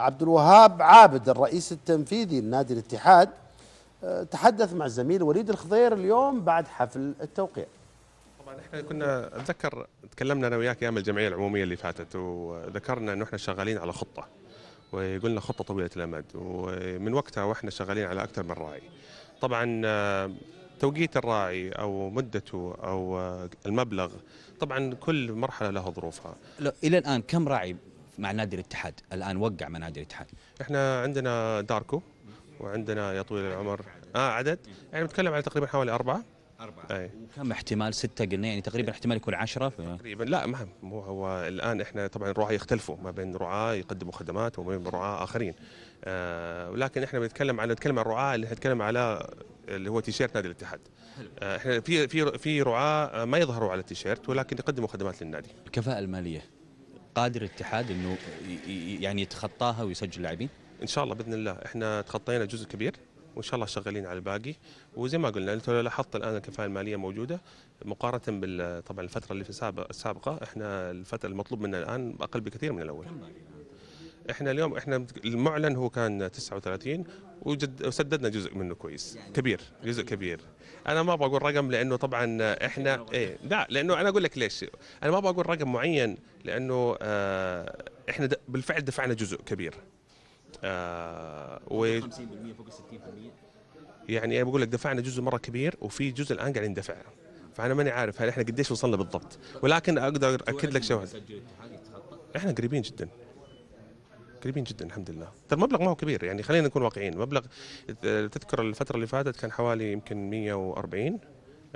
عبد الوهاب عابد الرئيس التنفيذي لنادي الاتحاد آه، تحدث مع الزميل وليد الخضير اليوم بعد حفل التوقيع طبعا احنا كنا اتذكر تكلمنا انا وياك ايام الجمعيه العموميه اللي فاتت وذكرنا انه احنا شغالين على خطه وقلنا خطه طويله الامد ومن وقتها واحنا شغالين على اكثر من راعي طبعا آه، توقيت الراعي او مدته او آه، المبلغ طبعا كل مرحله لها ظروفها الى الان كم راعي مع نادي الاتحاد الان وقع مع نادي الاتحاد احنا عندنا داركو وعندنا يا طويل العمر اه عدد يعني بنتكلم على تقريبا حوالي اربعه أربعة أي. وكم احتمال ستة قلنا يعني تقريبا احتمال يكون عشرة ف... تقريبا لا ما هو, هو الآن احنا طبعا الرعاة يختلفوا ما بين رعاة يقدموا خدمات وما بين رعاة آخرين آه ولكن احنا بنتكلم على نتكلم عن الرعاة اللي نتكلم على اللي هو تيشيرت نادي الاتحاد آه، احنا في في في رعاة ما يظهروا على التيشيرت ولكن يقدموا خدمات للنادي الكفاءة المالية قادر الاتحاد انه يعني يتخطاها ويسجل لاعبين؟ ان شاء الله باذن الله احنا تخطينا جزء كبير وان شاء الله شغالين على الباقي وزي ما قلنا انت لو لاحظت الان الكفاءه الماليه موجوده مقارنه بال طبعا الفتره اللي في السابقه احنا الفتره المطلوب منا الان اقل بكثير من الاول احنا اليوم احنا المعلن هو كان 39 وجد وسددنا جزء منه كويس كبير جزء كبير انا ما بقول رقم لانه طبعا احنا ايه لا لانه انا اقول لك ليش انا ما بقول رقم معين لانه آه احنا بالفعل دفعنا جزء كبير آه و 50% فوق 60% يعني انا بقول لك دفعنا جزء مره كبير وفي جزء الان قاعد يندفع فانا ماني عارف هل احنا قديش وصلنا بالضبط ولكن اقدر اكد لك شيء احنا قريبين جدا قريبين جدا الحمد لله ترى المبلغ ما هو كبير يعني خلينا نكون واقعيين مبلغ تذكر الفتره اللي فاتت كان حوالي يمكن 140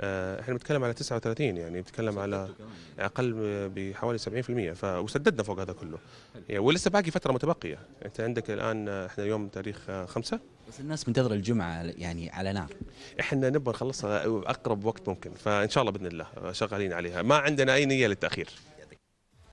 آه، احنا بنتكلم على 39 يعني بنتكلم على اقل بحوالي 70% ف وسددنا فوق هذا كله يعني ولسه باقي فتره متبقيه انت عندك الان آه، احنا اليوم تاريخ آه، خمسة بس الناس منتظره الجمعه يعني على نار احنا نبغى نخلصها اقرب وقت ممكن فان شاء الله باذن الله شغالين عليها ما عندنا اي نيه للتاخير